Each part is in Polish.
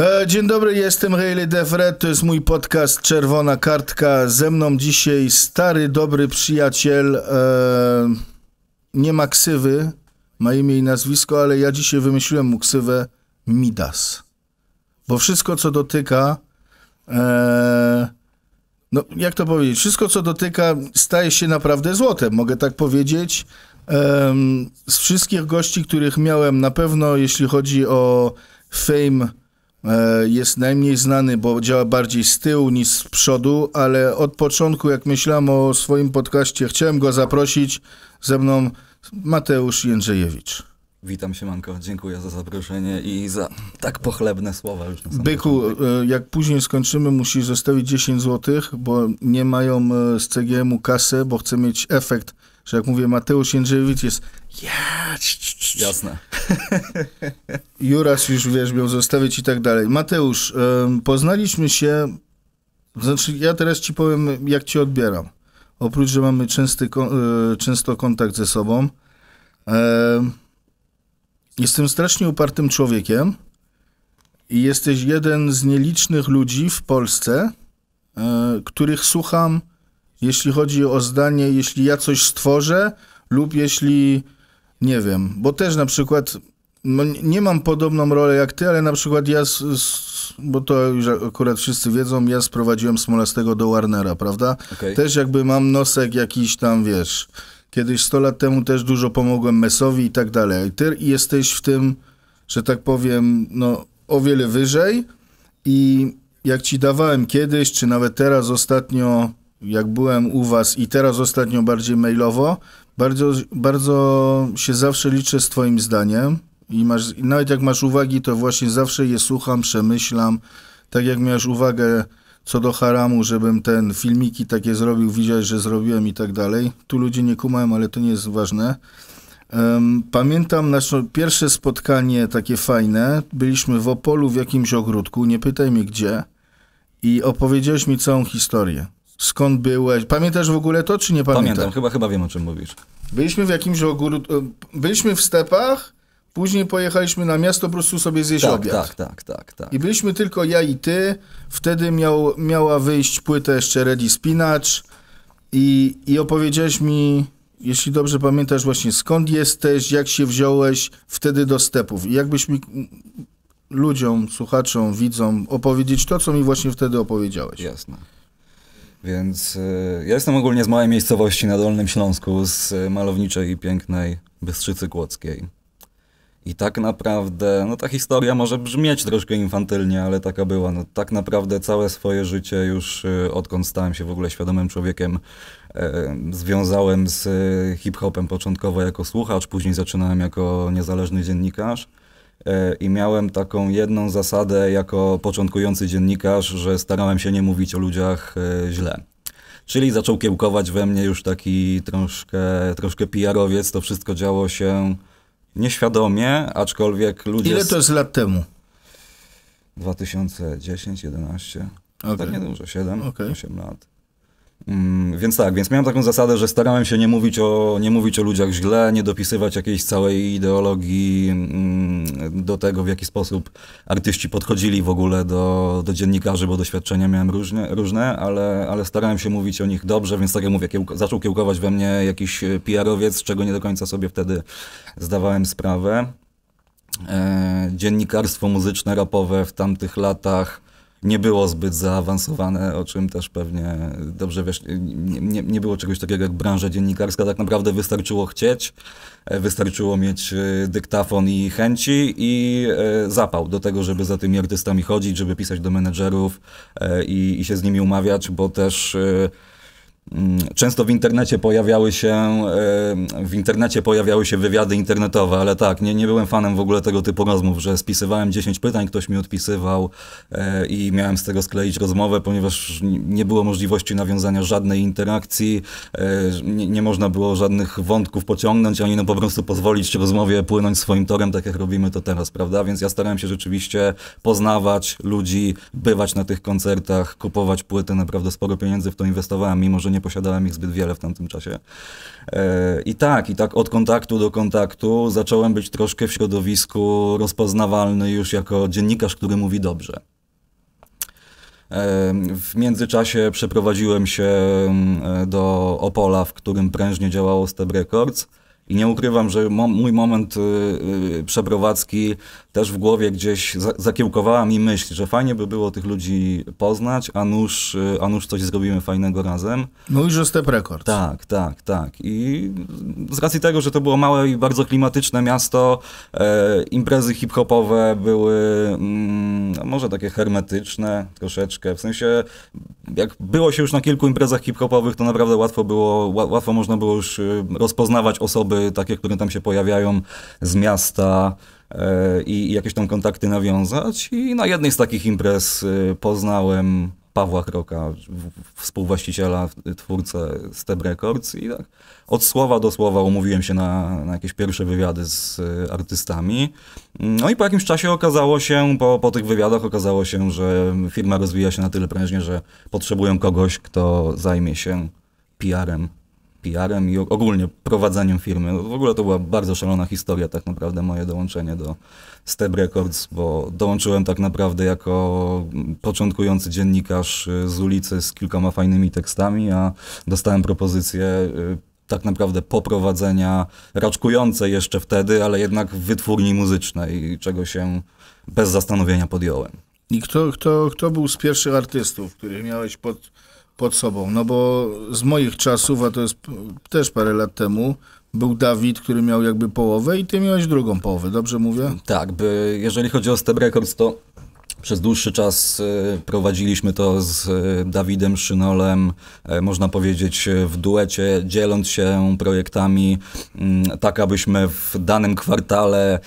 E, dzień dobry, jestem Hayley Defred, to jest mój podcast Czerwona Kartka. Ze mną dzisiaj stary, dobry przyjaciel, e, nie ma ksywy, ma imię i nazwisko, ale ja dzisiaj wymyśliłem mu ksywę Midas. Bo wszystko, co dotyka, e, no jak to powiedzieć, wszystko, co dotyka staje się naprawdę złotem, mogę tak powiedzieć. E, z wszystkich gości, których miałem, na pewno jeśli chodzi o fame E, jest najmniej znany, bo działa bardziej z tyłu niż z przodu, ale od początku, jak myślałem o swoim podcaście, chciałem go zaprosić. Ze mną Mateusz Jędrzejewicz. Witam się, Manko. Dziękuję za zaproszenie i za tak pochlebne słowa. Już Byku, e, jak później skończymy, musisz zostawić 10 zł, bo nie mają e, z CGM-u kasy, bo chcę mieć efekt że jak mówię Mateusz Jędrzejewicz jest ja, Jasne. Juras już, wiesz, miał zostawić i tak dalej. Mateusz, poznaliśmy się, znaczy ja teraz ci powiem, jak cię odbieram. Oprócz, że mamy częsty, e, często kontakt ze sobą, jestem strasznie upartym człowiekiem i jesteś jeden z nielicznych ludzi w Polsce, e, których słucham jeśli chodzi o zdanie, jeśli ja coś stworzę lub jeśli nie wiem, bo też na przykład no nie mam podobną rolę jak ty, ale na przykład ja, z, z, bo to już akurat wszyscy wiedzą, ja sprowadziłem Smolastego do Warnera, prawda? Okay. Też jakby mam nosek jakiś tam, wiesz, kiedyś 100 lat temu też dużo pomogłem Mesowi i tak dalej. I ty jesteś w tym, że tak powiem, no o wiele wyżej i jak ci dawałem kiedyś, czy nawet teraz ostatnio jak byłem u was i teraz ostatnio bardziej mailowo, bardzo, bardzo się zawsze liczę z twoim zdaniem i masz, nawet jak masz uwagi, to właśnie zawsze je słucham, przemyślam. Tak jak miałeś uwagę co do haramu, żebym ten filmiki takie zrobił, widziałeś, że zrobiłem i tak dalej. Tu ludzie nie kumałem, ale to nie jest ważne. Pamiętam nasze pierwsze spotkanie takie fajne. Byliśmy w Opolu w jakimś ogródku, nie pytaj mnie gdzie, i opowiedziałeś mi całą historię skąd byłeś. Pamiętasz w ogóle to, czy nie pamiętasz? Pamiętam, chyba, chyba wiem, o czym mówisz. Byliśmy w jakimś ogórku, e, byliśmy w stepach, później pojechaliśmy na miasto po prostu sobie zjeść tak, obiad. Tak, tak, tak, tak. I byliśmy tylko ja i ty, wtedy miał, miała wyjść płyta jeszcze Ready Spinacz i, i opowiedziałeś mi, jeśli dobrze pamiętasz właśnie skąd jesteś, jak się wziąłeś wtedy do stepów. I jakbyś mi ludziom, słuchaczom, widzom opowiedzieć to, co mi właśnie wtedy opowiedziałeś. Jasne. Więc y, ja jestem ogólnie z małej miejscowości na Dolnym Śląsku, z y, malowniczej i pięknej Bystrzycy Kłodzkiej. I tak naprawdę, no ta historia może brzmieć troszkę infantylnie, ale taka była. No, tak naprawdę całe swoje życie już y, odkąd stałem się w ogóle świadomym człowiekiem, e, związałem z hip-hopem początkowo jako słuchacz, później zaczynałem jako niezależny dziennikarz. E, i miałem taką jedną zasadę jako początkujący dziennikarz, że starałem się nie mówić o ludziach e, źle. Czyli zaczął kiełkować we mnie już taki troszkę, troszkę PR-owiec. To wszystko działo się nieświadomie, aczkolwiek ludzie... Ile to jest lat temu? 2010, 11. Okay. Tak niedużo, 7, okay. 8 lat. Mm, więc tak, więc miałem taką zasadę, że starałem się nie mówić o, nie mówić o ludziach źle, nie dopisywać jakiejś całej ideologii mm, do tego, w jaki sposób artyści podchodzili w ogóle do, do dziennikarzy, bo doświadczenia miałem różne, różne ale, ale starałem się mówić o nich dobrze, więc tak jak mówię, zaczął kiełkować we mnie jakiś e, PR-owiec, czego nie do końca sobie wtedy zdawałem sprawę. E, dziennikarstwo muzyczne, rapowe w tamtych latach nie było zbyt zaawansowane, o czym też pewnie dobrze wiesz, nie, nie, nie, było czegoś takiego jak branża dziennikarska. Tak naprawdę wystarczyło chcieć, e, wystarczyło mieć e, dyktafon i chęci i e, zapał do tego, żeby za tymi artystami chodzić, żeby pisać do menedżerów i, i się z nimi umawiać, bo też Mm, często w internecie pojawiały się e, w internecie pojawiały się wywiady internetowe, ale tak, nie, nie byłem fanem w ogóle tego typu rozmów, że spisywałem 10 pytań, ktoś mi odpisywał e, i miałem z tego skleić rozmowę, ponieważ nie było możliwości nawiązania żadnej interakcji, e, nie, nie można było żadnych wątków pociągnąć, ani no po prostu pozwolić rozmowie płynąć swoim torem, tak jak robimy to teraz, prawda? Więc ja starałem się rzeczywiście poznawać ludzi, bywać na tych koncertach, kupować płyty, naprawdę sporo pieniędzy w to inwestowałem, mimo że nie posiadałem ich zbyt wiele w tamtym czasie. E, I tak, i tak od kontaktu do kontaktu zacząłem być troszkę w środowisku rozpoznawalny już jako dziennikarz, który mówi dobrze. E, w międzyczasie przeprowadziłem się mm, e, do Opola, w którym prężnie działało Step Records. I nie ukrywam, że mój moment y, y, przeprowadzki też w głowie gdzieś zakiełkowała mi myśl, że fajnie by było tych ludzi poznać, a nuż, y, a nuż coś zrobimy fajnego razem. Mówisz no że Step rekord. Tak, tak, tak. I z racji tego, że to było małe i bardzo klimatyczne miasto, e, imprezy hip-hopowe były mm, no może takie hermetyczne troszeczkę, w sensie jak było się już na kilku imprezach hip-hopowych, to naprawdę łatwo było, łatwo można było już rozpoznawać osoby, takie, które tam się pojawiają z miasta e, i jakieś tam kontakty nawiązać. I na jednej z takich imprez e, poznałem Pawła Kroka, współwłaściciela, twórcę Step Records i tak od słowa do słowa umówiłem się na, na jakieś pierwsze wywiady z e, artystami. No i po jakimś czasie okazało się, po, po tych wywiadach okazało się, że firma rozwija się na tyle prężnie, że potrzebują kogoś, kto zajmie się PR-em PR-em i ogólnie prowadzeniem firmy. No, w ogóle to była bardzo szalona historia tak naprawdę moje dołączenie do Step Records, bo dołączyłem tak naprawdę jako początkujący dziennikarz y, z ulicy z kilkoma fajnymi tekstami, a dostałem propozycję y, tak naprawdę poprowadzenia raczkujące jeszcze wtedy, ale jednak wytwórni muzycznej, czego się bez zastanowienia podjąłem. I kto, kto, kto był z pierwszych artystów, których miałeś pod pod sobą. No bo z moich czasów, a to jest też parę lat temu, był Dawid, który miał jakby połowę i ty miałeś drugą połowę, dobrze mówię? Tak, by jeżeli chodzi o Step Records, to przez dłuższy czas y, prowadziliśmy to z y, Dawidem Szynolem, y, można powiedzieć w duecie, dzieląc się projektami, mm, tak abyśmy w danym kwartale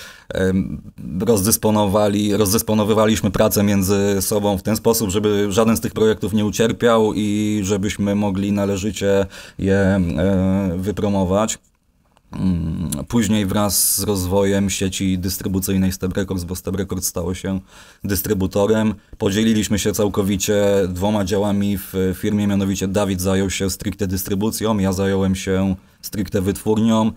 rozdysponowali, rozdysponowywaliśmy pracę między sobą w ten sposób, żeby żaden z tych projektów nie ucierpiał i żebyśmy mogli należycie je wypromować. Mm, później wraz z rozwojem sieci dystrybucyjnej Step Records, bo Step Records stało się dystrybutorem, podzieliliśmy się całkowicie dwoma działami w firmie, mianowicie Dawid zajął się stricte dystrybucją, ja zająłem się stricte wytwórnią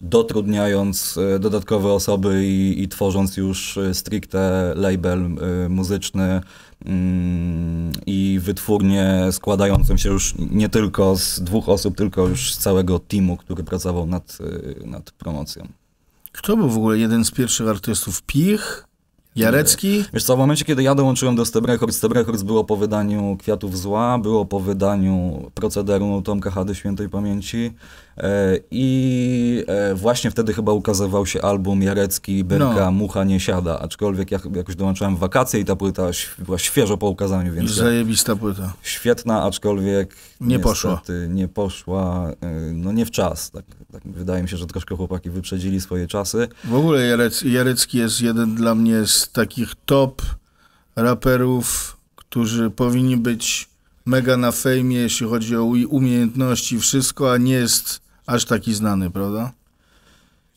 dotrudniając e, dodatkowe osoby i, i tworząc już e, stricte label e, muzyczny mm, i wytwórnie składającą się już nie tylko z dwóch osób, tylko już z całego teamu, który pracował nad, nad promocją. Kto był w ogóle jeden z pierwszych artystów? PIH? Jarecki? Wiesz co, w momencie, kiedy ja dołączyłem do Step Records, Step Records było po wydaniu Kwiatów Zła, było po wydaniu Procederu Tomka Hady Świętej Pamięci e, i e, właśnie wtedy chyba ukazywał się album Jarecki, Berka, no. Mucha nie siada, aczkolwiek ja jakoś dołączyłem w wakacje i ta płyta była świeżo po ukazaniu, więc... Zajebista płyta. Świetna, aczkolwiek... Nie poszła. Nie poszła, e, no nie w czas. Tak, tak, wydaje mi się, że troszkę chłopaki wyprzedzili swoje czasy. W ogóle Jarecki jest jeden dla mnie z takich top raperów, którzy powinni być mega na fejmie, jeśli chodzi o umiejętności, wszystko, a nie jest aż taki znany, prawda?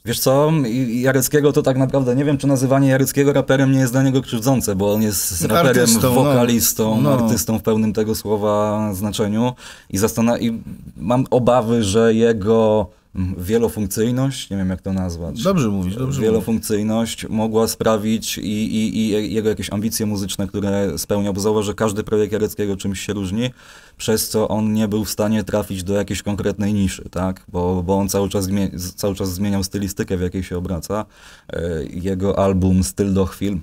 Wiesz co, Jareckiego to tak naprawdę nie wiem, czy nazywanie Jareckiego raperem nie jest dla niego krzywdzące, bo on jest raperem, artystą, no. wokalistą, no. artystą w pełnym tego słowa znaczeniu i, zastan- i mam obawy, że jego wielofunkcyjność, nie wiem jak to nazwać. Dobrze mówisz, dobrze. Wielofunkcyjność mówisz. mogła sprawić i, i, i, jego jakieś ambicje muzyczne, które spełniał, bo zauważył, że każdy projekt Jareckiego czymś się różni, przez co on nie był w stanie trafić do jakiejś konkretnej niszy, tak? Bo, bo on cały czas, cały czas zmieniał stylistykę, w jakiej się obraca. E, jego album Styl do chwil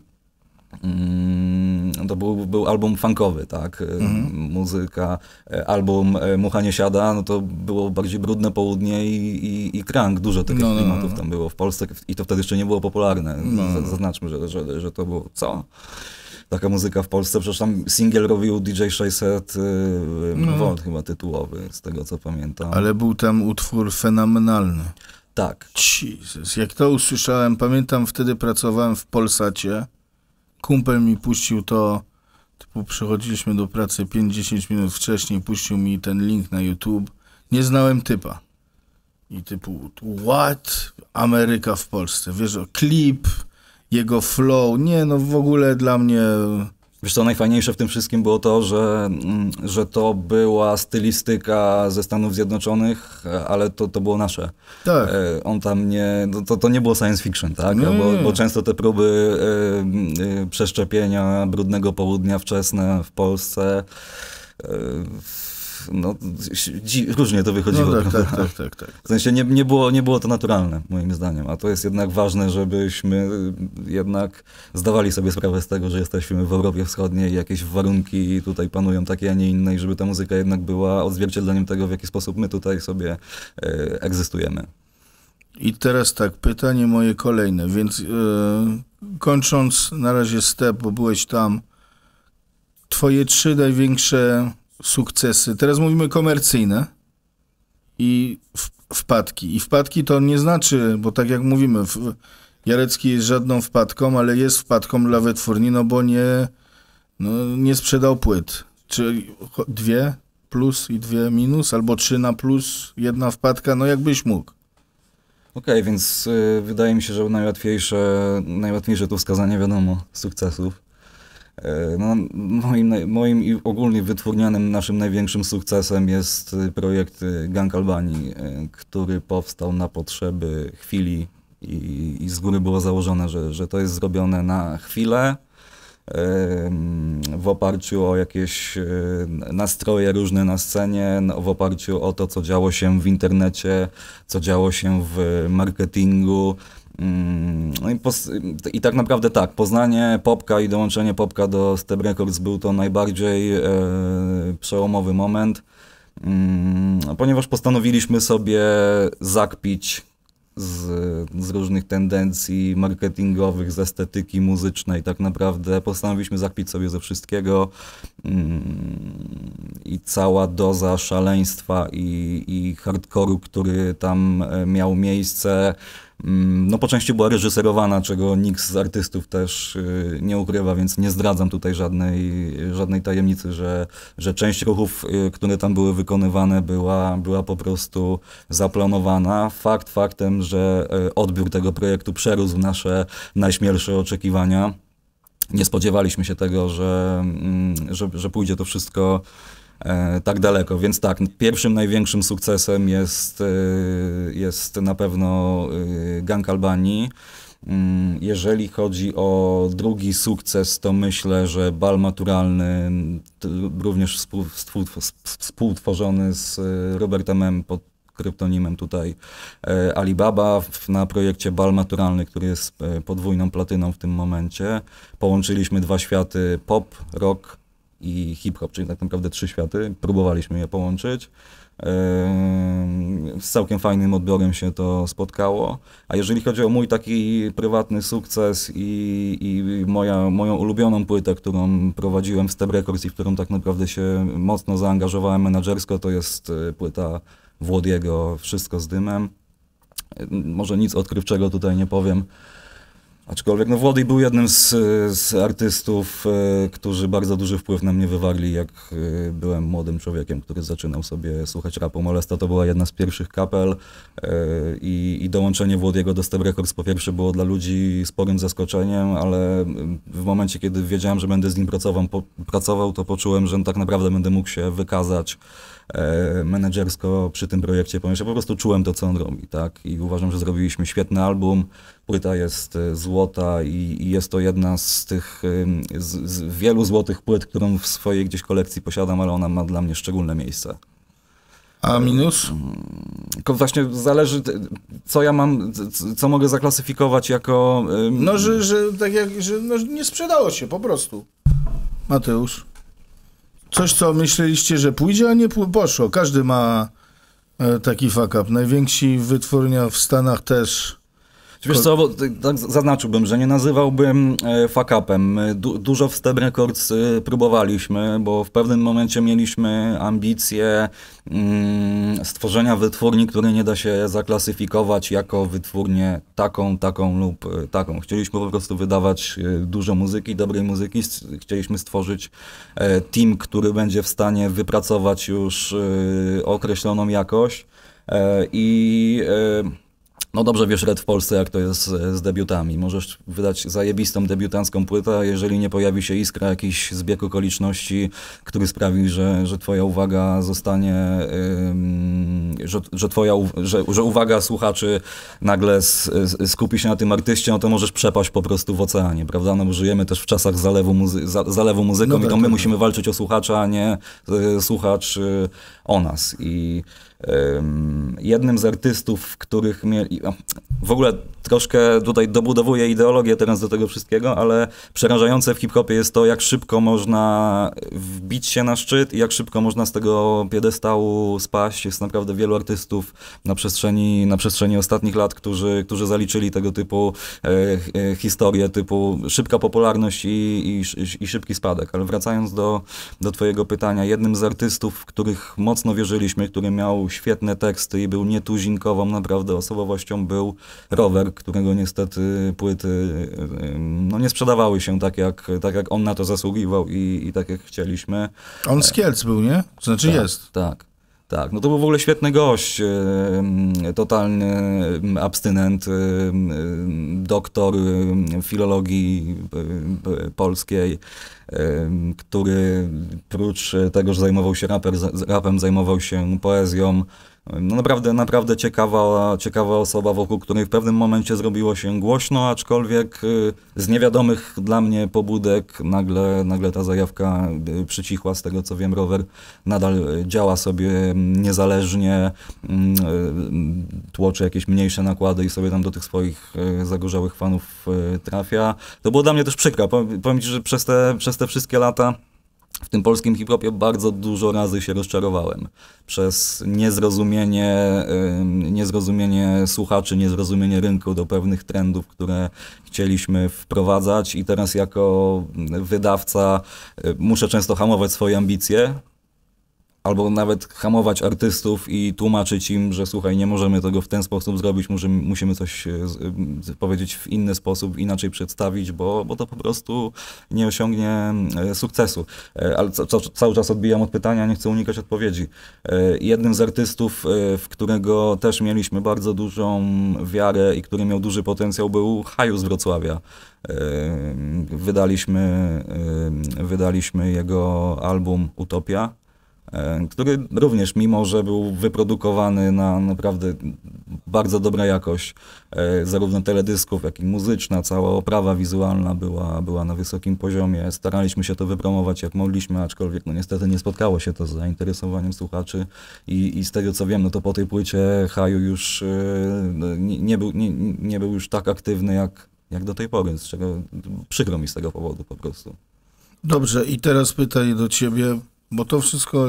Mm, to był, był album funkowy, tak? E, mhm. Muzyka, e, album e, Mucha nie siada, no to było bardziej brudne południe i, i, i krank. Dużo no, takich no, klimatów no, no. tam było w Polsce i to wtedy jeszcze nie było popularne. No. Zaznaczmy, że, że, że to było co? taka muzyka w Polsce. Przecież tam single robił DJ 600 y, no. Volt chyba tytułowy, z tego co pamiętam. Ale był tam utwór fenomenalny. Tak. Jezus, jak to usłyszałem, pamiętam wtedy pracowałem w Polsacie kumpel mi puścił to, typu przychodziliśmy do pracy 5-10 minut wcześniej, puścił mi ten link na YouTube. Nie znałem typa. I typu, what? Ameryka w Polsce. Wiesz, klip, jego flow. Nie, no w ogóle dla mnie Wiesz co, najfajniejsze w tym wszystkim było to, że, mm, że to była stylistyka ze Stanów Zjednoczonych, e, ale to, to było nasze. Tak. E, on tam nie, no to, to nie było science fiction, tak? Nie. Bo, bo, często te próby y, y, przeszczepienia brudnego południa wczesne w Polsce y, no, różnie to wychodziło. No, tak, tak, tak, tak, tak. W sensie nie, nie, było, nie było to naturalne, moim zdaniem. A to jest jednak ważne, żebyśmy y, jednak zdawali sobie sprawę z tego, że jesteśmy w Europie Wschodniej, jakieś warunki tutaj panują takie, a nie inne i żeby ta muzyka jednak była odzwierciedleniem tego, w jaki sposób my tutaj sobie y, egzystujemy. I teraz tak, pytanie moje kolejne, więc y, kończąc na razie step, bo byłeś tam, twoje trzy największe sukcesy, teraz mówimy komercyjne i wpadki. I wpadki to nie znaczy, bo tak jak mówimy, Jarecki jest żadną wpadką, ale jest wpadką dla wytwórni, no bo nie, no, nie sprzedał płyt. Czyli dwie plus i dwie minus, albo trzy na plus, jedna wpadka, no jakbyś mógł. Okej, okay, więc y, wydaje mi się, że najłatwiejsze, najłatwiejsze to wskazanie, wiadomo, sukcesów. E, no, moim, moim i ogólnie wytwórnianym naszym największym sukcesem jest y, projekt y, Gang Albanii, y, który powstał na potrzeby chwili i, i z góry było założone, że, że to jest zrobione na chwilę, w oparciu o jakieś nastroje różne na scenie, w oparciu o to, co działo się w internecie, co działo się w marketingu, Mm, i, tak naprawdę tak, poznanie Popka i dołączenie Popka do Step Records był to najbardziej e, przełomowy moment, mm, ponieważ postanowiliśmy sobie zakpić z, z, różnych tendencji marketingowych, z estetyki muzycznej tak naprawdę. Postanowiliśmy zakpić sobie ze wszystkiego mm, i cała doza szaleństwa i, i hardkoru, który tam e, miał miejsce, Mm, no po części była reżyserowana, czego nikt z artystów też y, nie ukrywa, więc nie zdradzam tutaj żadnej, żadnej tajemnicy, że, że część ruchów, y, które tam były wykonywane, była, była po prostu zaplanowana. Fakt faktem, że y, odbiór tego projektu przerósł nasze najśmielsze oczekiwania. Nie spodziewaliśmy się tego, że, mm, że, że pójdzie to wszystko E, tak daleko. Więc tak, pierwszym największym sukcesem jest, e, jest na pewno e, Gang Albanii. Mm, jeżeli chodzi o drugi sukces, to myślę, że bal maturalny, również współtworzony z Robertem M. pod kryptonimem tutaj Alibaba na projekcie bal maturalny, który jest podwójną platyną w tym momencie. Połączyliśmy dwa światy pop, rock, i hip-hop, czyli tak naprawdę trzy światy. Próbowaliśmy je połączyć. Ehm, z całkiem fajnym odbiorem się to spotkało. A jeżeli chodzi o mój taki prywatny sukces i, i moja, moją ulubioną płytę, którą prowadziłem w Step Records i w którą tak naprawdę się mocno zaangażowałem menedżersko, to jest e, płyta Włodiego Wszystko z dymem. E, może nic odkrywczego tutaj nie powiem. Aczkolwiek no Włodej był jednym z, z artystów, e, którzy bardzo duży wpływ na mnie wywarli, jak e, byłem młodym człowiekiem, który zaczynał sobie słuchać rapu. Molesta to była jedna z pierwszych kapel e, i, i dołączenie Włodiego do Step Records po pierwsze było dla ludzi sporym zaskoczeniem, ale mm, w momencie, kiedy wiedziałem, że będę z nim pracował, po, pracował to poczułem, że tak naprawdę będę mógł się wykazać e, menedżersko przy tym projekcie, ponieważ ja po prostu czułem to, co on robi, tak? I uważam, że zrobiliśmy świetny album, Płyta jest y, złota i, i jest to jedna z tych z, z wielu złotych płyt, którą w swojej gdzieś kolekcji posiadam, ale ona ma dla mnie szczególne miejsce. A minus? Mm, tylko właśnie zależy, co ja mam, co mogę zaklasyfikować jako. No, że, że tak jak, że no, nie sprzedało się po prostu. Mateusz. Coś, co myśleliście, że pójdzie, a nie poszło. Każdy ma e, taki fuck up. Najwięksi wytwórnia w Stanach też Wiesz co, bo, tak zaznaczyłbym, że nie nazywałbym e, fakapem. Du dużo w Step Records e, próbowaliśmy, bo w pewnym momencie mieliśmy ambicje mm, stworzenia wytwórni, której nie da się zaklasyfikować jako wytwórnię taką, taką lub e, taką. Chcieliśmy po prostu wydawać dużo muzyki, dobrej muzyki. Chcieliśmy stworzyć team, który będzie w stanie wypracować już określoną jakość i no dobrze wiesz, Red, w Polsce jak to jest e, z, debiutami. Możesz wydać zajebistą debiutancką płytę, a jeżeli nie pojawi się iskra, jakiś zbieg okoliczności, który sprawi, że, że twoja uwaga zostanie, yy, że, że, twoja, że, że uwaga słuchaczy nagle skupi się na tym artyście, no to możesz przepaść po prostu w oceanie, prawda? No bo żyjemy też w czasach zalewu, muzy zalewu muzyką no tak, i to my tak. musimy walczyć o słuchacza, a nie y, słuchacz e, o nas. I Jednym z artystów, których mieli. W ogóle troszkę tutaj dobudowuję ideologię teraz do tego wszystkiego, ale przerażające w hip-hopie jest to, jak szybko można wbić się na szczyt i jak szybko można z tego piedestału spaść. Jest naprawdę wielu artystów na przestrzeni, na przestrzeni ostatnich lat, którzy, którzy zaliczyli tego typu e, e typu szybka popularność i, i, i, szybki spadek. Ale wracając do, do Twojego pytania, jednym z artystów, w których mocno wierzyliśmy, który miał świetne teksty i był nietuzinkową naprawdę osobowością, był rower, którego niestety płyty no, nie sprzedawały się tak jak, tak, jak on na to zasługiwał i, i tak jak chcieliśmy. On z Kielc był, nie? Znaczy tak, jest. Tak. Tak, no to był w ogóle świetny gość, totalny abstynent, doktor filologii polskiej, który prócz tego, że zajmował się rapem, zajmował się poezją, no naprawdę, naprawdę ciekawa, ciekawa osoba, wokół której w pewnym momencie zrobiło się głośno, aczkolwiek y, z niewiadomych dla mnie pobudek nagle, nagle ta zajawka y, przycichła. Z tego co wiem, rower nadal działa sobie niezależnie, y, tłoczy jakieś mniejsze nakłady i sobie tam do tych swoich zagorzałych fanów trafia. To było dla mnie też przykre. Powiem Ci, że przez te, przez te wszystkie lata w tym polskim hip-hopie bardzo dużo razy się rozczarowałem. Przez niezrozumienie, niezrozumienie słuchaczy, niezrozumienie rynku do pewnych trendów, które chcieliśmy wprowadzać i teraz jako wydawca y, muszę często hamować swoje ambicje, albo nawet hamować artystów i tłumaczyć im, że słuchaj, nie możemy tego w ten sposób zrobić, musimy, musimy coś e, e, powiedzieć w inny sposób, inaczej przedstawić, bo, bo to po prostu nie osiągnie e, sukcesu. Ale cały czas odbijam od pytania, nie chcę unikać odpowiedzi. Jednym z artystów, w którego też mieliśmy bardzo dużą wiarę i który miał duży potencjał, był Haju z Wrocławia. Wydaliśmy, wydaliśmy jego album Utopia E, który również, mimo że był wyprodukowany na naprawdę bardzo dobra jakość, e, zarówno teledysków, jak i muzyczna, cała oprawa wizualna była, była na wysokim poziomie. Staraliśmy się to wypromować jak mogliśmy, aczkolwiek no niestety nie spotkało się to z zainteresowaniem słuchaczy i, i z tego co wiem, no to po tej płycie Haju już e, no, nie, nie był, nie, nie był już tak aktywny jak, jak do tej pory, z czego przykro mi z tego powodu po prostu. Dobrze, i teraz pytanie do ciebie bo to wszystko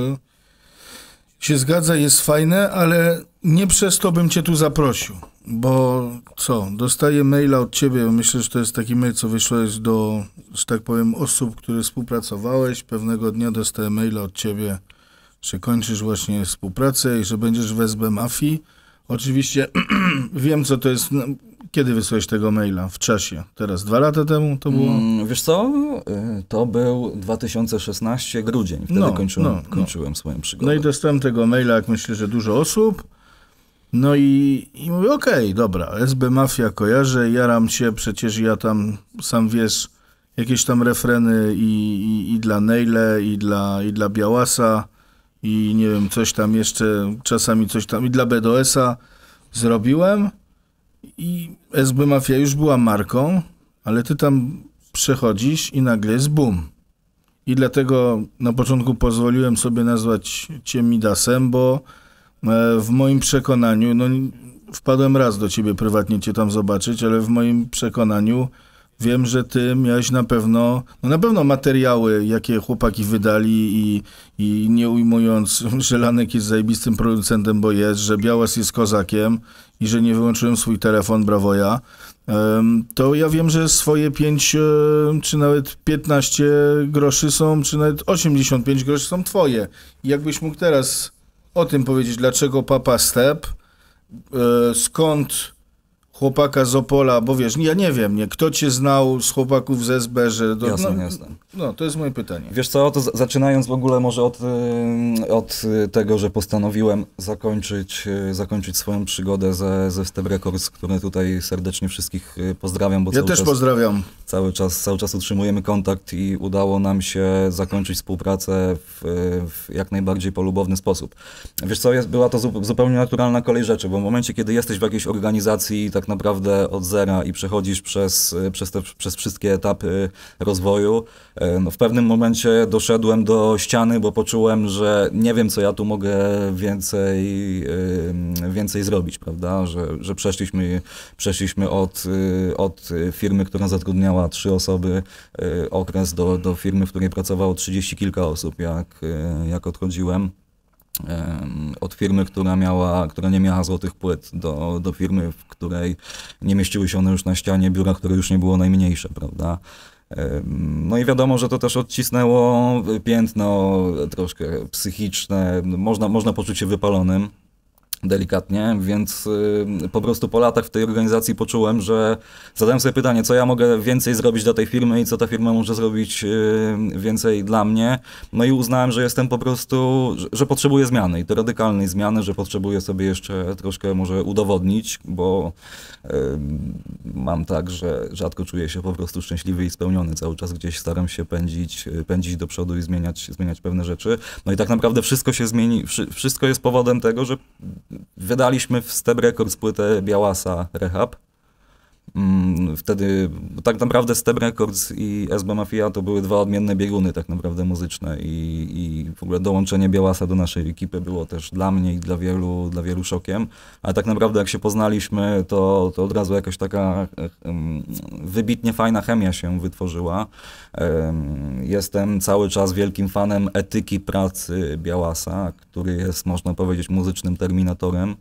się zgadza, jest fajne, ale nie przez to bym cię tu zaprosił, bo co, dostaję maila od ciebie, myślę, że to jest taki mail, co wyszłeś do, że tak powiem, osób, które współpracowałeś, pewnego dnia dostaję maila od ciebie, że kończysz właśnie współpracę i że będziesz wezbę mafii. Oczywiście wiem, co to jest, no, kiedy wysłałeś tego maila? W czasie. Teraz dwa lata temu to było? Mm, wiesz co? Y, to był 2016 grudzień. Wtedy no, kończyłem, no, no. kończyłem no. swoją przygodę. No i dostałem tego maila, jak myślę, że dużo osób. No i, i mówię, okej, okay, dobra, SB Mafia kojarzę, jaram się, przecież ja tam, sam wiesz, jakieś tam refreny i, i, i dla Neyle, i dla, i dla Białasa, i nie wiem, coś tam jeszcze, czasami coś tam, i dla BDS-a zrobiłem i SB Mafia już była marką, ale ty tam przechodzisz i nagle jest boom. I dlatego na początku pozwoliłem sobie nazwać cię Midasem, bo e, w moim przekonaniu, no wpadłem raz do ciebie prywatnie cię tam zobaczyć, ale w moim przekonaniu wiem, że ty miałeś na pewno, no na pewno materiały, jakie chłopaki wydali i, i nie ujmując, że Lanek jest zajebistym producentem, bo jest, że Białas jest kozakiem i że nie wyłączyłem swój telefon bravoja. to ja wiem, że swoje 5 e, czy nawet 15 groszy są, czy nawet 85 groszy są twoje. Jakbyś mógł teraz o tym powiedzieć, dlaczego Papa Step, e, skąd chłopaka z Opola, bo wiesz, ja nie wiem, nie, kto cię znał z chłopaków ze SB, że... Do, jasne, no, jasne. No, to jest moje pytanie. Wiesz co, to zaczynając w ogóle może od, od y, tego, że postanowiłem zakończyć, y, zakończyć swoją przygodę ze, ze Step Records, który tutaj serdecznie wszystkich y, pozdrawiam. Bo ja też czas, pozdrawiam. Cały czas, cały czas utrzymujemy kontakt i udało nam się zakończyć współpracę w, w jak najbardziej polubowny sposób. Wiesz co, jest, była to zupełnie naturalna kolej rzeczy, bo w momencie, kiedy jesteś w jakiejś organizacji tak naprawdę od zera i przechodzisz przez, przez, te, przez wszystkie etapy rozwoju, E, no, w pewnym momencie doszedłem do ściany, bo poczułem, że nie wiem, co ja tu mogę więcej, e, więcej zrobić, prawda? Że, że przeszliśmy, przeszliśmy od, e, od firmy, która zatrudniała trzy osoby, okres do, do firmy, w której pracowało trzydzieści kilka osób, jak, jak odchodziłem od firmy, która, miała, która nie miała złotych płyt, do, do firmy, w której nie mieściły się one już na ścianie biura, które już nie było najmniejsze, prawda? No i wiadomo, że to też odcisnęło piętno troszkę psychiczne, można, można poczuć się wypalonym delikatnie, więc y, po prostu po latach w tej organizacji poczułem, że zadałem sobie pytanie, co ja mogę więcej zrobić dla tej firmy i co ta firma może zrobić y, więcej dla mnie. No i uznałem, że jestem po prostu, że, potrzebuję zmiany i to radykalnej zmiany, że potrzebuję sobie jeszcze troszkę może udowodnić, bo y, mam tak, że rzadko czuję się po prostu szczęśliwy i spełniony. Cały czas gdzieś staram się pędzić, pędzić do przodu i zmieniać, zmieniać pewne rzeczy. No i tak naprawdę wszystko się zmieni, wszystko jest powodem tego, że wydaliśmy w Step Records płytę Białasa Rehab. Mm, wtedy tak naprawdę Step Records i SB Mafia to były dwa odmienne bieguny tak naprawdę muzyczne i, i w ogóle dołączenie Białasa do naszej ekipy było też dla mnie i dla wielu, dla wielu szokiem, ale tak naprawdę jak się poznaliśmy to, to od razu jakaś taka um, wybitnie fajna chemia się wytworzyła. Um, jestem cały czas wielkim fanem etyki pracy Białasa, który jest można powiedzieć muzycznym terminatorem.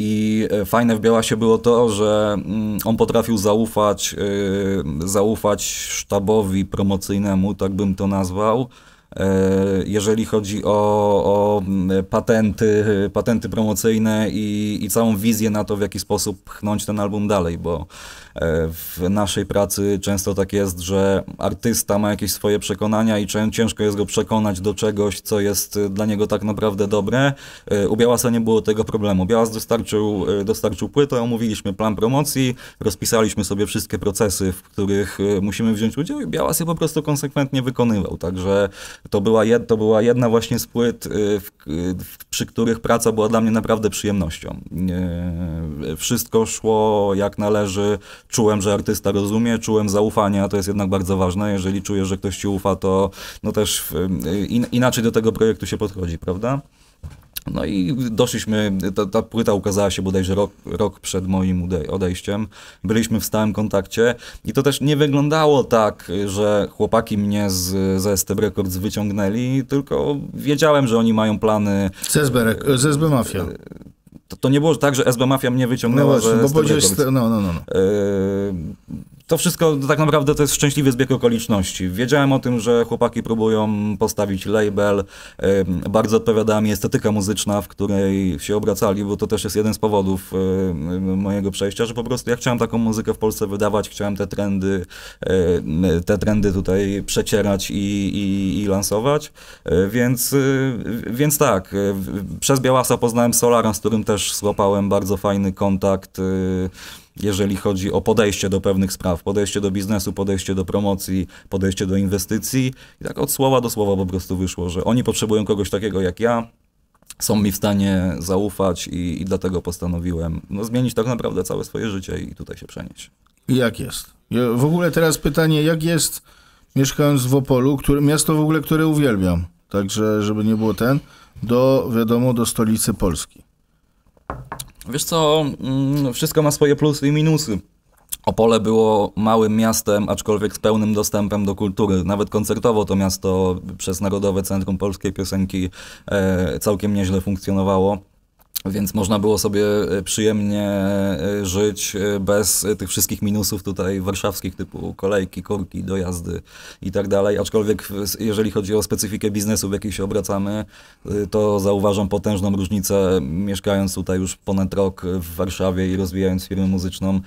I e, fajne w się było to, że mm, on potrafił zaufać, e, zaufać sztabowi promocyjnemu, tak bym to nazwał. E, jeżeli chodzi o, o mm, patenty, patenty promocyjne i, i całą wizję na to, w jaki sposób pchnąć ten album dalej, bo w naszej pracy często tak jest, że artysta ma jakieś swoje przekonania i ciężko jest go przekonać do czegoś, co jest dla niego tak naprawdę dobre. E, u Białasa nie było tego problemu. Białas dostarczył, e, dostarczył płytę, omówiliśmy plan promocji, rozpisaliśmy sobie wszystkie procesy, w których e, musimy wziąć udział i Białas je po prostu konsekwentnie wykonywał. Także to była, jed, to była jedna właśnie z płyt, w, w, przy których praca była dla mnie naprawdę przyjemnością. Wszystko szło jak należy, czułem, że artysta rozumie, czułem zaufanie, a to jest jednak bardzo ważne. Jeżeli czujesz, że ktoś ci ufa, to no też in, inaczej do tego projektu się podchodzi, prawda? No i doszliśmy, ta, ta, płyta ukazała się bodajże rok, rok przed moim odejściem. Byliśmy w stałym kontakcie i to też nie wyglądało tak, że chłopaki mnie z, z STB Records wyciągnęli, tylko wiedziałem, że oni mają plany... Z SB, Mafia. To, to nie było tak, że SB Mafia mnie wyciągnęła, no właśnie, że bo powiedziałeś, no, no, no. no. Yy, to wszystko tak naprawdę to jest szczęśliwy zbieg okoliczności. Wiedziałem o tym, że chłopaki próbują postawić label, bardzo odpowiada mi estetyka muzyczna, w której się obracali, bo to też jest jeden z powodów mojego przejścia, że po prostu ja chciałem taką muzykę w Polsce wydawać, chciałem te trendy, te trendy tutaj przecierać i, i, i lansować, e, więc, e, więc tak, e, przez Białasa poznałem Solara, z którym też złapałem bardzo fajny kontakt, jeżeli chodzi o podejście do pewnych spraw, podejście do biznesu, podejście do promocji, podejście do inwestycji. I tak od słowa do słowa po prostu wyszło, że oni potrzebują kogoś takiego jak ja, są mi w stanie zaufać i, i dlatego postanowiłem no, zmienić tak naprawdę całe swoje życie i tutaj się przenieść. Jak jest? W ogóle teraz pytanie, jak jest mieszkając w Opolu, miasto w ogóle, które uwielbiam, także żeby nie było ten, do, wiadomo, do stolicy Polski. Wiesz co, mm, wszystko ma swoje plusy i minusy. Opole było małym miastem, aczkolwiek z pełnym dostępem do kultury. Nawet koncertowo to miasto przez Narodowe Centrum Polskiej Piosenki e, całkiem nieźle funkcjonowało. Więc można było sobie e, przyjemnie e, żyć e, bez tych wszystkich minusów tutaj warszawskich, typu kolejki, korki, dojazdy i tak dalej. Aczkolwiek jeżeli chodzi o specyfikę biznesu, w jakiej się obracamy, to zauważam potężną różnicę mieszkając tutaj już ponad rok w Warszawie i rozwijając firmę muzyczną.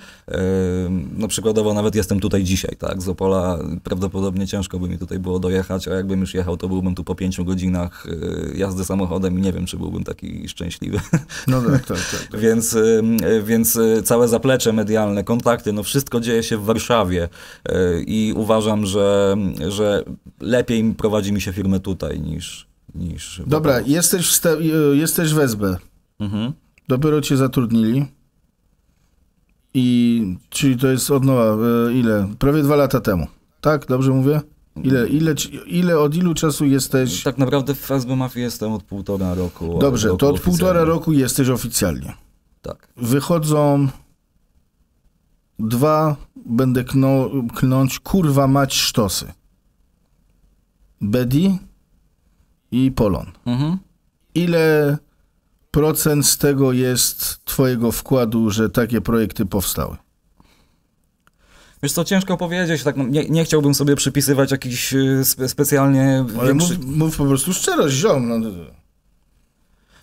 No przykładowo nawet jestem tutaj dzisiaj, tak, z Opola prawdopodobnie ciężko by mi tutaj było dojechać, a jakbym już jechał, to byłbym tu po pięciu godzinach jazdy samochodem i nie wiem, czy byłbym taki szczęśliwy. No tak, tak, tak, tak. więc, y, y, więc y, całe zaplecze medialne, kontakty, no wszystko dzieje się w Warszawie i uważam, że, że lepiej prowadzi mi się firmę tutaj niż... niż Dobra, jesteś w, jesteś w SB. Mhm. Dopiero cię zatrudnili. I czyli to jest od nowa, ile? Prawie dwa lata temu. Tak, dobrze mówię? Ile, ile, ile, od ilu czasu jesteś? Tak naprawdę w SB Mafii jestem od półtora roku. Dobrze, roku to od oficjalnie. półtora roku jesteś oficjalnie. Tak. Wychodzą dwa, będę kną, knąć, kurwa mać sztosy. Bedi i Polon. Mhm. Ile procent z tego jest twojego wkładu, że takie projekty powstały? Wiesz co, ciężko powiedzieć, tak, no, nie, nie chciałbym sobie przypisywać jakiś y, spe, specjalnie... Ale mów, mów, po prostu szczerość, ziom. No.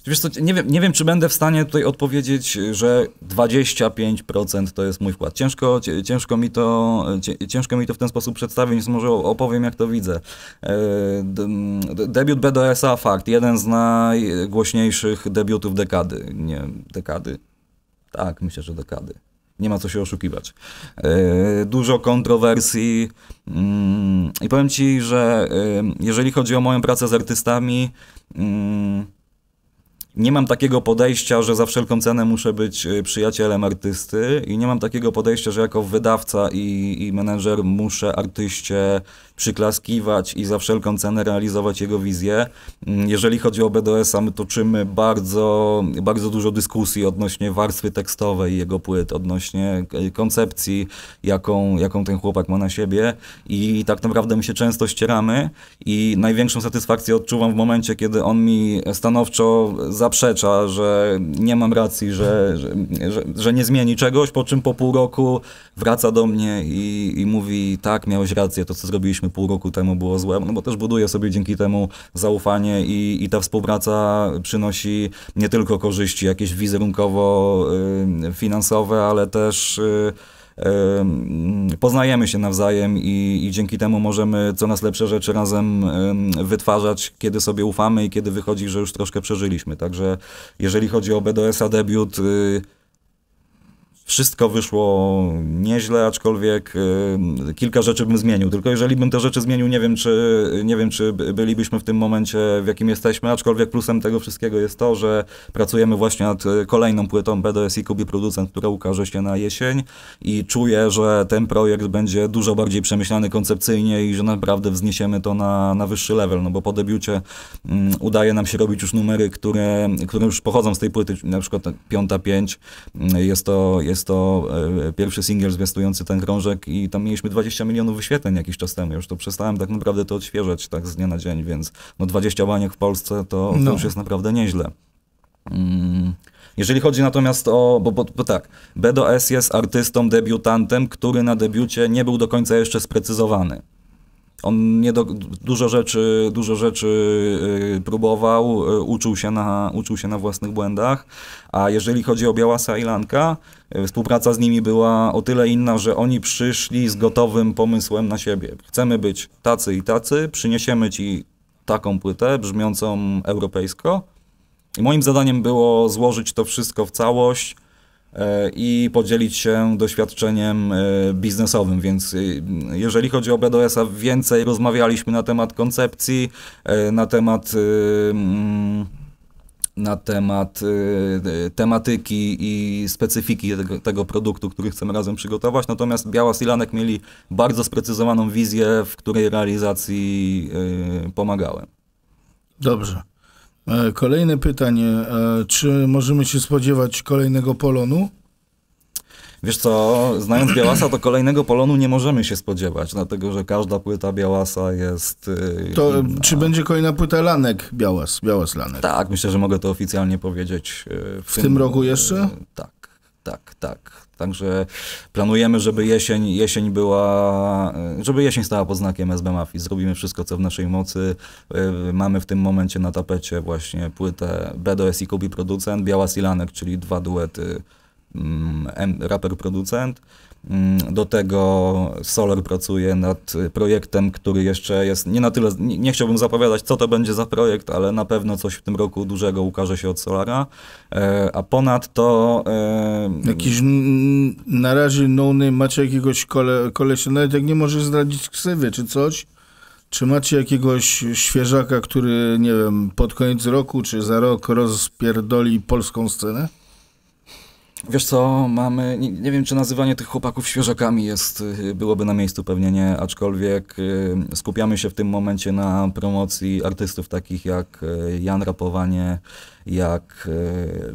Wiesz co, nie wiem, nie wiem, czy będę w stanie tutaj odpowiedzieć, że 25% to jest mój wkład. Ciężko, ciężko, mi to, ciężko mi to w ten sposób przedstawić, więc może opowiem, jak to widzę. E, debiut BDSA, fakt, jeden z najgłośniejszych debiutów dekady. Nie, dekady. Tak, myślę, że dekady. Nie ma co się oszukiwać. E, dużo kontrowersji mm, i powiem ci, że e, jeżeli chodzi o moją pracę z artystami, mm, nie mam takiego podejścia, że za wszelką cenę muszę być e, przyjacielem artysty i nie mam takiego podejścia, że jako wydawca i, i menedżer muszę artyście przyklaskiwać i za wszelką cenę realizować jego wizję. Mm, jeżeli chodzi o BDS-a, my toczymy bardzo, bardzo dużo dyskusji odnośnie warstwy tekstowej jego płyt, odnośnie koncepcji, jaką, jaką ten chłopak ma na siebie i tak naprawdę my się często ścieramy i największą satysfakcję odczuwam w momencie, kiedy on mi stanowczo zaprzecza, że nie mam racji, że, że, że, że nie zmieni czegoś, po czym po pół roku wraca do mnie i, i mówi tak, miałeś rację, to co zrobiliśmy powiedzmy pół roku temu było złe, no bo też buduje sobie dzięki temu zaufanie i, i ta współpraca przynosi nie tylko korzyści jakieś wizerunkowo y, finansowe, ale też y, y, poznajemy się nawzajem i, i, dzięki temu możemy coraz lepsze rzeczy razem wytwarzać, kiedy sobie ufamy i kiedy wychodzi, że już troszkę przeżyliśmy. Także jeżeli chodzi o BDS-a debiut, wszystko wyszło nieźle, aczkolwiek y, kilka rzeczy bym zmienił. Tylko jeżeli bym te rzeczy zmienił, nie wiem, czy, nie wiem, czy bylibyśmy w tym momencie, w jakim jesteśmy. Aczkolwiek plusem tego wszystkiego jest to, że pracujemy właśnie nad y, kolejną płytą i Kubi Producent, która ukaże się na jesień i czuję, że ten projekt będzie dużo bardziej przemyślany koncepcyjnie i że naprawdę wzniesiemy to na, na wyższy level, no bo po debiucie mm, udaje nam się robić już numery, które, które już pochodzą z tej płyty, na przykład piąta pięć. Mm, jest to jest jest to e, pierwszy singiel zwiastujący ten krążek i tam mieliśmy 20 milionów wyświetleń jakiś czas temu. Już to przestałem tak naprawdę to odświeżać tak z dnia na dzień, więc no 20 baniek w Polsce to, no. już jest naprawdę nieźle. Mm. Jeżeli chodzi natomiast o, bo, bo, bo, tak, Bedo S jest artystą, debiutantem, który na debiucie nie był do końca jeszcze sprecyzowany. On nie do, dużo, rzeczy, dużo rzeczy y, próbował, y, uczył się, na, uczył się na własnych błędach. A jeżeli chodzi o Białasa i Lanka, y, współpraca z nimi była o tyle inna, że oni przyszli z gotowym pomysłem na siebie. Chcemy być tacy i tacy, przyniesiemy ci taką płytę brzmiącą europejsko. I moim zadaniem było złożyć to wszystko w całość E, i podzielić się doświadczeniem e, biznesowym, więc e, jeżeli chodzi o BDS-a, więcej rozmawialiśmy na temat koncepcji, na temat mm, na temat tematyki i specyfiki tego, tego, produktu, który chcemy razem przygotować. Natomiast Biała Silanek mieli bardzo sprecyzowaną wizję, w której realizacji pomagałem. Dobrze. E, kolejne pytanie. E, czy możemy się spodziewać kolejnego polonu? Wiesz co, znając Białasa, to kolejnego polonu nie możemy się spodziewać, dlatego że każda płyta Białasa jest. E, to czy będzie kolejna płyta Lanek Białas, Białas Lanek? Tak, myślę, że mogę to oficjalnie powiedzieć. W, w tym, tym, roku jeszcze? Tak, tak, tak. Także planujemy, żeby jesień, jesień była, e, żeby jesień stała pod znakiem SB Mafii. Zrobimy wszystko, co w naszej mocy. E, mamy w tym momencie na tapecie właśnie płytę BDS i Kubi Producent, Biała Silanek, czyli dwa duety, mm, raper-producent Mm, do tego Solar pracuje nad y, projektem, który jeszcze jest nie na tyle, nie chciałbym zapowiadać, co to będzie za projekt, ale na pewno coś w tym roku dużego ukaże się od Solara. E, a ponadto. E, Jakiś na razie no macie jakiegoś kole, kolesia, nawet jak nie możesz zdradzić ksywy czy coś. Czy macie jakiegoś świeżaka, który, nie wiem, pod koniec roku czy za rok rozpierdoli polską scenę? Wiesz co, mamy, nie, nie, wiem czy nazywanie tych chłopaków świeżakami jest, y, byłoby na miejscu pewnie nie, aczkolwiek y, skupiamy się w tym momencie na promocji artystów takich jak y, Jan Rapowanie, jak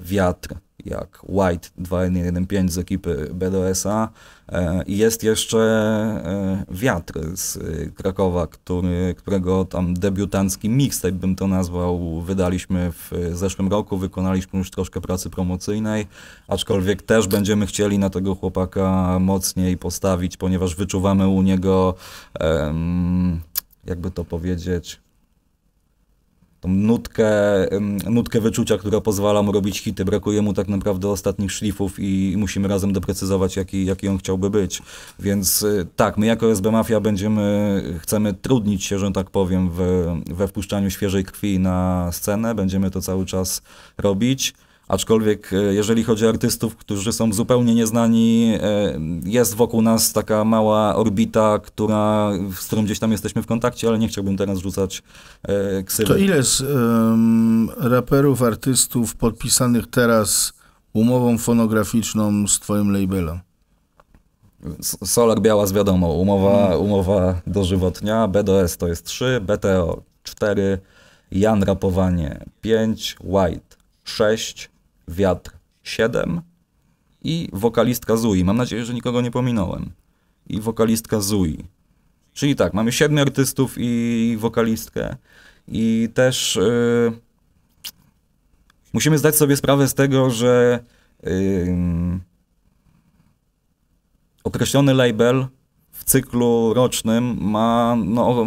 Wiatr, jak White 2115 z ekipy BDS-a. E, I jest jeszcze e, Wiatr z e, Krakowa, który, którego tam debiutancki mixtape bym to nazwał, wydaliśmy w zeszłym roku, wykonaliśmy już troszkę pracy promocyjnej, aczkolwiek też będziemy chcieli na tego chłopaka mocniej postawić, ponieważ wyczuwamy u niego, jakby to powiedzieć, tą nutkę, nutkę wyczucia, która pozwala mu robić hity. Brakuje mu tak naprawdę ostatnich szlifów i musimy razem doprecyzować, jaki, jaki on chciałby być. Więc y, tak, my jako SB Mafia będziemy, chcemy trudnić się, że tak powiem, w, we wpuszczaniu świeżej krwi na scenę. Będziemy to cały czas robić. Aczkolwiek e, jeżeli chodzi o artystów, którzy są zupełnie nieznani, e, jest wokół nas taka mała orbita, która, z którą gdzieś tam jesteśmy w kontakcie, ale nie chciałbym teraz rzucać e, ksywy. To ile z um, raperów, artystów podpisanych teraz umową fonograficzną z twoim labelem? Solar z wiadomo, umowa, hmm. umowa dożywotnia, BDS to jest 3, BTO 4, Jan Rapowanie 5, White 6, wiatr 7 i wokalistka Zui. Mam nadzieję, że nikogo nie pominąłem. I wokalistka Zui. Czyli tak, mamy siedmiu artystów i wokalistkę. I też yy, musimy zdać sobie sprawę z tego, że yy, określony label cyklu rocznym ma no, o,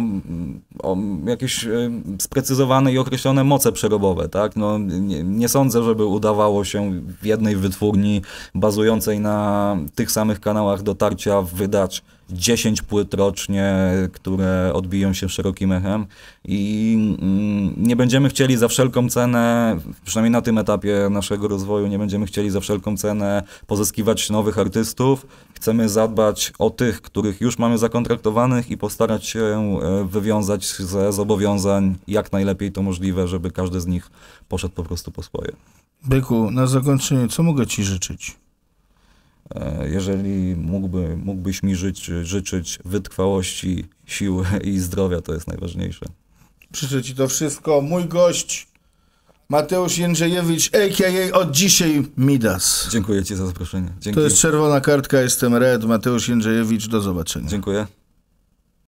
o, jakieś y, sprecyzowane i określone moce przerobowe. Tak? No, nie, nie, sądzę, żeby udawało się w jednej wytwórni bazującej na tych samych kanałach dotarcia wydać 10 płyt rocznie, które odbiją się szerokim echem i mm, nie będziemy chcieli za wszelką cenę, przynajmniej na tym etapie naszego rozwoju, nie będziemy chcieli za wszelką cenę pozyskiwać nowych artystów. Chcemy zadbać o tych, których już mamy zakontraktowanych i postarać się e, wywiązać ze zobowiązań jak najlepiej to możliwe, żeby każdy z nich poszedł po prostu po swoje. Byku, na zakończenie, co mogę Ci życzyć? E, jeżeli mógłby, mógłbyś mi żyć, życzyć wytrwałości, siły i zdrowia, to jest najważniejsze. Przyszedł Ci to wszystko. Mój gość Mateusz Jędrzejewicz, a.k.a. od dzisiaj Midas. Dziękuję Ci za zaproszenie. Dzięki. To jest czerwona kartka, jestem Red. Mateusz Jędrzejewicz, do zobaczenia. Dziękuję.